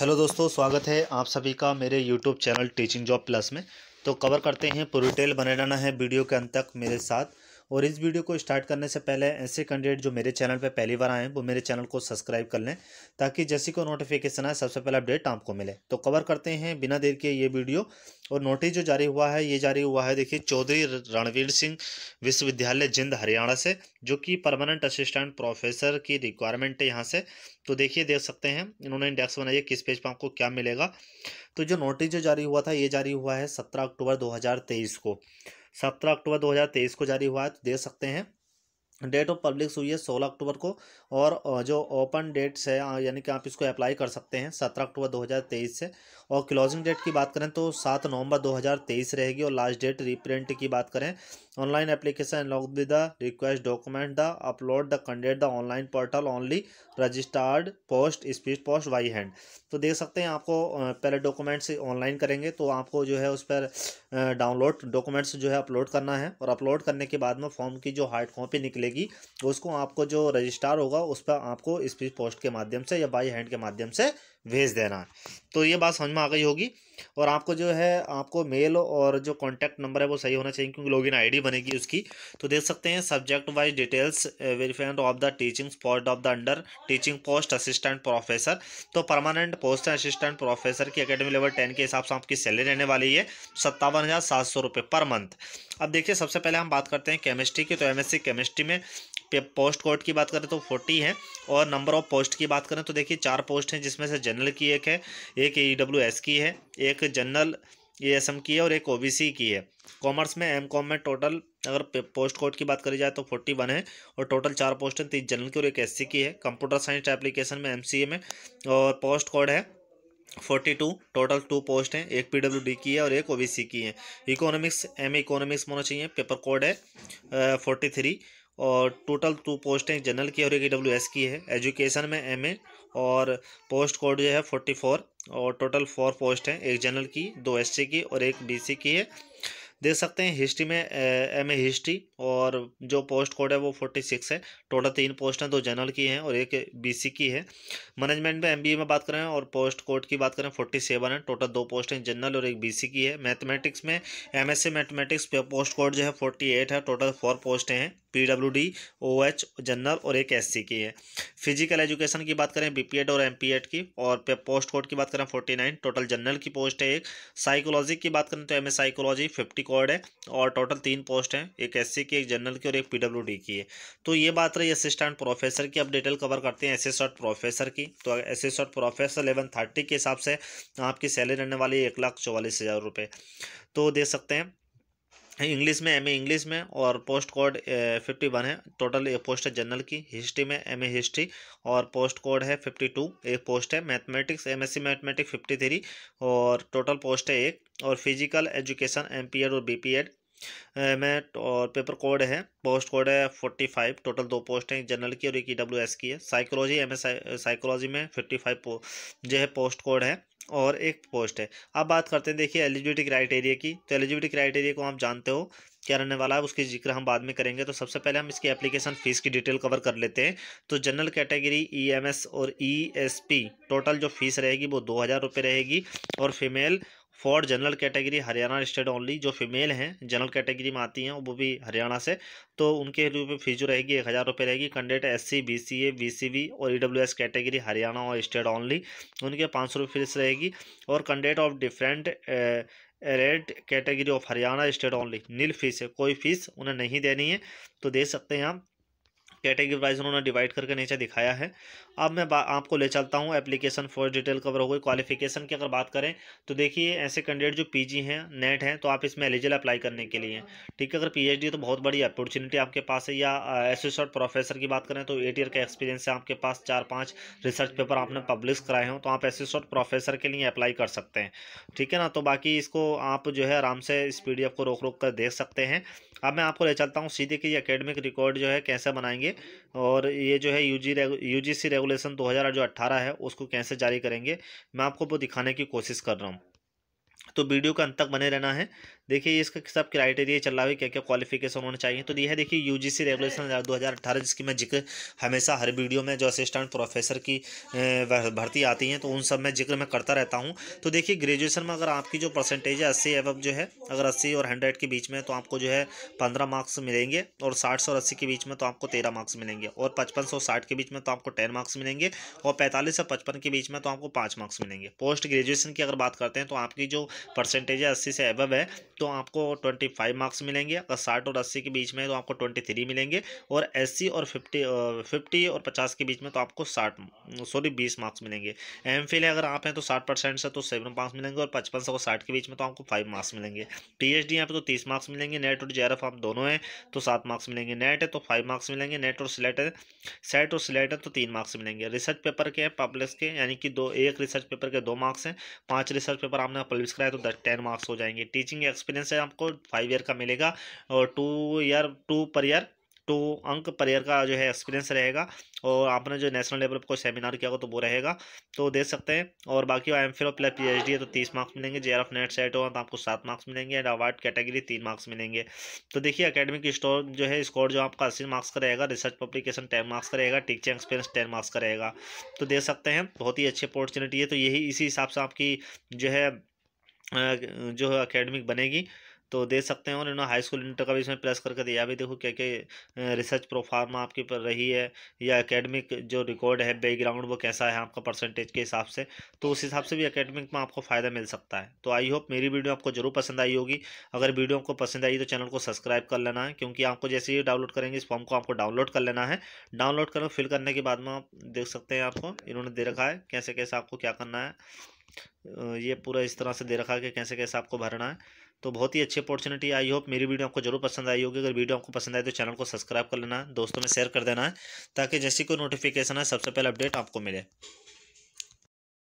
hello दोस्तों स्वागत है आप सभी का मेरे YouTube channel teaching job plus में तो कवर करते हैं पूरी डिटेल बने रहना है वीडियो के अंत तक मेरे साथ और इस वीडियो को स्टार्ट करने से पहले ऐसे कैंडिडेट जो मेरे चैनल पर पहली बार आए हैं वो मेरे चैनल को सब्सक्राइब कर लें ताकि जैसी को नोटिफिकेशन आए सबसे पहले अपडेट आपको मिले तो कवर करते हैं बिना देर के ये वीडियो और नोटिस जो जारी हुआ है ये जारी हुआ है देखिए चौधरी रणवीर सिंह विश्वविद्यालय जिंद हरियाणा से जो कि परमानेंट असिस्टेंट प्रोफेसर की रिक्वायरमेंट है यहाँ से तो देखिए देख सकते हैं इन्होंने इंडेक्स बनाइए किस पेज पर आपको क्या मिलेगा तो जो नोटिस जो जारी हुआ था ये जारी हुआ है सत्रह अक्टूबर दो को सत्रह अक्टूबर दो को जारी हुआ है तो दे सकते हैं डेट ऑफ पब्लिक हुई है सोलह अक्टूबर को और जो ओपन डेट्स है यानी कि आप इसको अप्लाई कर सकते हैं सत्रह अक्टूबर 2023 से और क्लोजिंग डेट की बात करें तो सात नवंबर 2023 रहेगी और लास्ट डेट रीप्रिंट की बात करें online application log with the request document the upload the candidate the online portal only registered post speed post by hand तो देख सकते हैं आपको पहले डॉक्यूमेंट्स ऑनलाइन करेंगे तो आपको जो है उस पर डाउनलोड डॉक्यूमेंट्स जो है अपलोड करना है और अपलोड करने के बाद में फॉर्म की जो हार्ड कॉपी निकलेगी मिलेगी उसको आपको जो रजिस्ट्रार होगा उस पर आपको स्पीच पोस्ट के माध्यम से या बाई हैंड के माध्यम से भेज देना तो ये बात समझ में आ गई होगी और आपको जो है आपको मेल और जो कॉन्टैक्ट नंबर है वो सही होना चाहिए क्योंकि लॉगिन आईडी बनेगी उसकी तो देख सकते हैं subject wise details verified of the teaching post of the under teaching post assistant professor तो परमानेंट पोस्ट असिस्टेंट प्रोफेसर की अकेडमी लेवल टेन के हिसाब से आपकी सैलरी रहने वाली है सत्तावन हज़ार सात सौ रुपये पर मंथ अब देखिए सबसे पहले हम बात करते हैं केमिस्ट्री की तो एम केमिस्ट्री में पोस्ट कोड की बात करें तो फोर्टी है और नंबर ऑफ पोस्ट की बात करें तो देखिए चार पोस्ट हैं जिसमें से जनरल की एक है एक ई डब्ल्यू एस की है एक जनरल ए एस एम की है और एक ओ बी सी की है कॉमर्स में एम कॉम में टोटल अगर पोस्ट कोड की बात करी जाए तो फोर्टी वन है और टोटल चार पोस्ट हैं तीस जनरल की और एक एस सी की है कंप्यूटर साइंस एप्लीकेशन में एम सी ए में और पोस्ट कोड है forty two total two post हैं एक पी डब्ल्यू डी की है और एक ओ बी सी की है इकोनॉमिक्स एम इकोनॉमिक्स होना चाहिए पेपर कोड है फोर्टी थ्री और टोटल टू पोस्टें जनरल की और एक ई e की है एजुकेशन में एम ए और पोस्ट कोड जो है फोर्टी फोर और टोटल फोर पोस्ट हैं एक जनरल की दो एस सी की और एक बी सी की है देख सकते हैं हिस्ट्री में एम ए हिस्ट्री और जो पोस्ट कोड है वो फोर्टी सिक्स है टोटल तीन पोस्ट हैं दो जनरल की हैं और एक बीसी की है मैनेजमेंट में एम बी ए में बात करें और पोस्ट कोड की बात करें फोर्टी सेवन है टोटल दो पोस्ट हैं जनरल और एक बी सी की है मैथमेटिक्स में M S mathematics post code जो है फोर्टी एट है टोटल फोर पोस्टें हैं P W D O H general और एक एस सी की है फिजिकल एजुकेशन की बात करें बी पी एड और एम पी एड की और पोस्ट कोड की बात करें फोर्टी नाइन टोटल जनरल की पोस्ट है एक साइकोलॉजी की बात करें तो M A psychology fifty record है और टोटल तीन पोस्ट हैं एक एस की एक जनरल की और एक पीडब्ल्यूडी की है तो ये बात रही असिस्टेंट प्रोफेसर की अब डिटेल कवर करते हैं एसिस्टेंट प्रोफेसर की तो असिस्टेंट प्रोफेसर एलेवन थर्टी के हिसाब से आपकी सैलरी रहने वाली है एक लाख चौवालीस हज़ार रुपये तो देख सकते हैं इंग्लिश में एम ए इंग्लिश में और पोस्ट कोड फिफ्टी वन है टोटल एक पोस्ट है जनरल की हिस्ट्री में एम ए हिस्ट्री और पोस्ट कोड है फिफ्टी टू एक पोस्ट है mathematics M S C mathematics fifty three और टोटल पोस्ट है एक और physical education M P Ed और बी पी एड में और पेपर कोड है पोस्ट कोड है फोर्टी फाइव टोटल दो पोस्ट हैं जनरल की और एक ई डब्ल्यू एस की है साइकोलॉजी एम एस साइकोलॉजी में फिफ्टी फाइव जो है पोस्ट कोड है और एक पोस्ट है अब बात करते हैं देखिए एलिजिबिलिटी क्राइटेरिया की तो एलिजिबिलिटी क्राइटेरिया को आप जानते हो क्या रहने वाला है उसकी जिक्र हम बाद में करेंगे तो सबसे पहले हम इसकी एप्लीकेशन फ़ीस की डिटेल कवर कर लेते हैं तो जनरल कैटेगरी ईएमएस और ईएसपी e टोटल जो फीस रहेगी वो दो हज़ार रुपये रहेगी और female for general category Haryana state only जो फीमेल हैं जनरल कैटेगरी में आती हैं वो भी हरियाणा से तो उनके में फीस जो रहेगी एक हज़ार रुपये रहेगी candidate S C B C A B C B और E W S category Haryana और स्टेट ओनली उनके पाँच सौ रुपये फीस रहेगी और candidate of different red category of Haryana state only nil fees है कोई फीस उन्हें नहीं देनी है तो दे सकते हैं आप कैटेगरी वाइज उन्होंने डिवाइड करके नीचे दिखाया है अब मैं आपको ले चलता हूँ एप्लीकेशन फॉर डिटेल कवर हो गई क्वालिफिकेशन की अगर बात करें तो देखिए ऐसे कैंडिडेट जो पीजी हैं नेट हैं तो आप इसमें एलिजिबल अप्लाई करने के लिए ठीक है अगर पीएचडी तो बहुत बड़ी अपॉर्चुनिटी आपके पास है या एसोसिएट प्रोफेसर की बात करें तो एट ईयर का एक्सपीरियंस है आपके पास चार पाँच रिसर्च पेपर आपने पब्लिश कराए हों तो आप एसोसिएट प्रोफेसर के लिए अप्लाई कर सकते हैं ठीक है ना तो बाकी इसको आप जो है आराम से इस पी को रोक रोक कर देख सकते हैं अब मैं आपको ले चलता हूँ सीधे कि ये अकेडमिक रिकॉर्ड जो है कैसे बनाएंगे करेंगे और ये जो है यूजी यूजीसी रेगुलेशन हजार जो 18 है उसको कैसे जारी करेंगे मैं आपको वो दिखाने की कोशिश कर रहा हूँ तो वीडियो का अंत तक बने रहना है देखिए इसका सब क्राइटेरिया चल रहा है क्या क्या क्वालिफिकेशन होना चाहिए तो यह देखिए यूजीसी रेगुलेशन 2018 जिसकी मैं जिक्र हमेशा हर वीडियो में जो असिस्टेंट प्रोफेसर की भर्ती आती हैं तो उन सब में जिक्र मैं करता रहता हूं तो देखिए ग्रेजुएशन में अगर आपकी जो परसेंटेज है अस्सी एवब जो है अगर अस्सी और हंड्रेड के बीच में तो आपको जो है पंद्रह मार्क्स मिलेंगे और साठ और अस्सी के बीच में तो आपको तेरह मार्क्स मिलेंगे और पचपन सौ साठ के बीच में तो आपको टेन मार्क्स मिलेंगे और पैंतालीस और पचपन के बीच में तो आपको पाँच मार्क्स मिलेंगे पोस्ट ग्रेजुएशन की अगर बात करते हैं तो आपकी जो परसेंटेज है अस्सी से एबव है तो आपको ट्वेंटी फाइव मार्क्स मिलेंगे अगर साठ और अस्सी के बीच में तो आपको ट्वेंटी थ्री मिलेंगे और एससी और फिफ्टी फिफ्टी और पचास के बीच में तो आपको साठ सॉरी बीस मार्क्स मिलेंगे एम फिल अगर आप हैं तो साठ परसेंट से तो सेवन मार्क्स मिलेंगे और पचपन से और साठ के बीच में तो आपको फाइव मार्क्स मिलेंगे पी एच डी पे तो तीस मार्क्स मिलेंगे नेट और जे आप दोनों हैं तो सात मार्क्स मिलेंगे नेट है तो फाइव मार्क्स मिलेंगे नेट और सिलेट है सेट और सिलेट है तो तीन मार्क्स मिलेंगे रिसर्च पेपर के हैं के यानी कि दो एक रिसर्च पेपर के दो मार्क्स हैं पाँच रिसर्च पेपर आपने पब्लिक दूसरा है तो दस टेन मार्क्स हो जाएंगे टीचिंग एक्सपीरियंस है आपको फाइव ईयर का मिलेगा और टू ईयर टू पर ईयर टू अंक पर ईयर का जो है एक्सपीरियंस रहेगा और आपने जो नेशनल लेवल पर कोई सेमिनार किया हो तो वो रहेगा तो दे सकते हैं और बाकी M phil plus P H D है तो तीस मार्क्स मिलेंगे J R F NET SET हो तो आपको सात मार्क्स मिलेंगे एंड अवार्ड कैटेगरी तीन मार्क्स मिलेंगे तो देखिए अकेडमिक स्टोर जो है स्कोर जो आपका अस्सी मार्क्स का रहेगा रिसर्च पब्लिकेशन टेन मार्क्स का रहेगा टीचिंग एक्सपीरियंस टेन मार्क्स का रहेगा तो दे सकते हैं बहुत ही अच्छी अपॉर्चुनिटी है तो यही इसी हिसाब से आपकी जो है जो है अकेडमिक बनेगी तो दे सकते हैं और इन्होंने हाई स्कूल इंटर का भी इसमें प्लस करके दिया भी देखो क्या क्या रिसर्च प्रोफार्म आपकी पर रही है या एकेडमिक जो रिकॉर्ड है बैकग्राउंड वो कैसा है आपका परसेंटेज के हिसाब से तो उस हिसाब से भी एकेडमिक में आपको फ़ायदा मिल सकता है तो आई होप मेरी वीडियो आपको जरूर पसंद आई होगी अगर वीडियो आपको पसंद आई तो चैनल को सब्सक्राइब कर लेना है क्योंकि आपको जैसे ही डाउनलोड करेंगे इस फॉर्म को आपको डाउनलोड कर लेना है डाउनलोड करो फिल करने के बाद में आप देख सकते हैं आपको इन्होंने दे रखा है कैसे कैसे आपको क्या करना है ये पूरा इस तरह से दे रखा है कि कैसे कैसे आपको भरना है तो बहुत ही अच्छी अपॉर्चुनिटी आई होप मेरी वीडियो आपको जरूर पसंद आई होगी अगर वीडियो आपको पसंद आए तो चैनल को सब्सक्राइब कर लेना दोस्तों में शेयर कर देना है ताकि जैसी कोई नोटिफिकेशन है सबसे पहले अपडेट आपको मिले